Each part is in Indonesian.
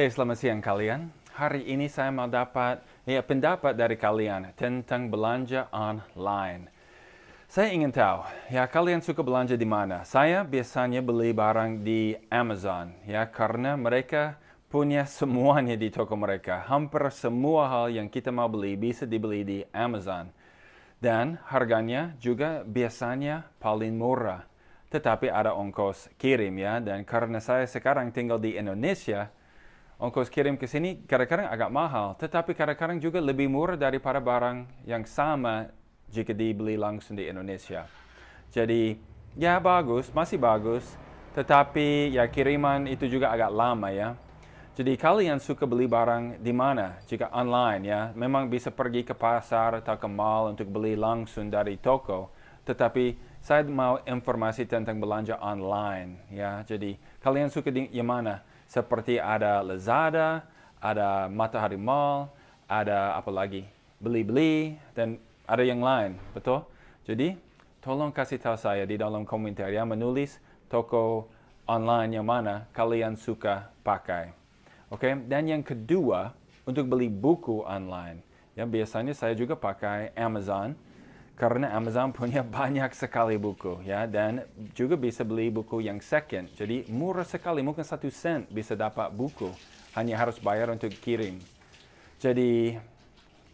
Hey, selamat siang kalian. Hari ini saya mau dapat ya, pendapat dari kalian tentang belanja online. Saya ingin tahu, ya kalian suka belanja di mana? Saya biasanya beli barang di Amazon, ya karena mereka punya semuanya di toko mereka. Hampir semua hal yang kita mau beli bisa dibeli di Amazon. Dan harganya juga biasanya paling murah. Tetapi ada ongkos kirim ya, dan karena saya sekarang tinggal di Indonesia, ongkos kirim ke sini kadang-kadang agak mahal, tetapi kadang-kadang juga lebih murah daripada barang yang sama jika dibeli langsung di Indonesia. Jadi ya bagus, masih bagus, tetapi ya kiriman itu juga agak lama ya. Jadi kalian suka beli barang di mana? Jika online ya, memang bisa pergi ke pasar atau ke mall untuk beli langsung dari toko. Tetapi saya mau informasi tentang belanja online ya. Jadi Kalian suka di yang mana? Seperti ada Lazada, ada Matahari Mall, ada apa lagi? Beli-beli, dan ada yang lain, betul? Jadi, tolong kasih tahu saya di dalam komentar ya, menulis toko online yang mana kalian suka pakai. Oke, okay? dan yang kedua, untuk beli buku online. Ya, biasanya saya juga pakai Amazon karena Amazon punya banyak sekali buku ya dan juga bisa beli buku yang second jadi murah sekali mungkin satu sen bisa dapat buku hanya harus bayar untuk kirim jadi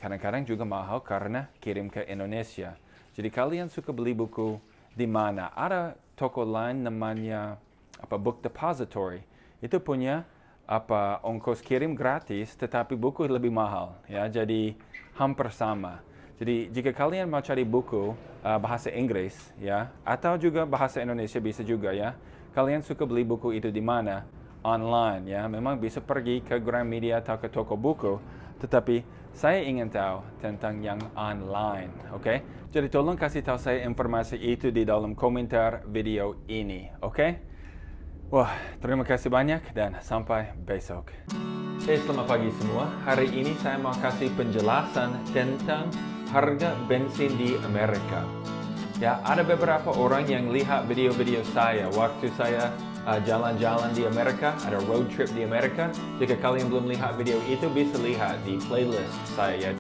kadang-kadang juga mahal karena kirim ke Indonesia jadi kalian suka beli buku di mana ada toko lain namanya apa book depository itu punya apa ongkos kirim gratis tetapi buku lebih mahal ya jadi hampir sama jadi jika kalian mau cari buku uh, bahasa Inggris ya atau juga bahasa Indonesia bisa juga ya. Kalian suka beli buku itu di mana? Online ya. Memang bisa pergi ke Gramedia atau ke toko buku, tetapi saya ingin tahu tentang yang online, oke? Okay? Jadi tolong kasih tahu saya informasi itu di dalam komentar video ini, oke? Okay? Wah, terima kasih banyak dan sampai besok. Hey, eh, selamat pagi semua. Hari ini saya mau kasih penjelasan tentang harga bensin di Amerika. Ya, ada beberapa orang yang lihat video-video saya waktu saya uh, jalan-jalan uh, di Amerika, ada road trip di Amerika. Jika kalian belum lihat video itu, bisa lihat di playlist saya.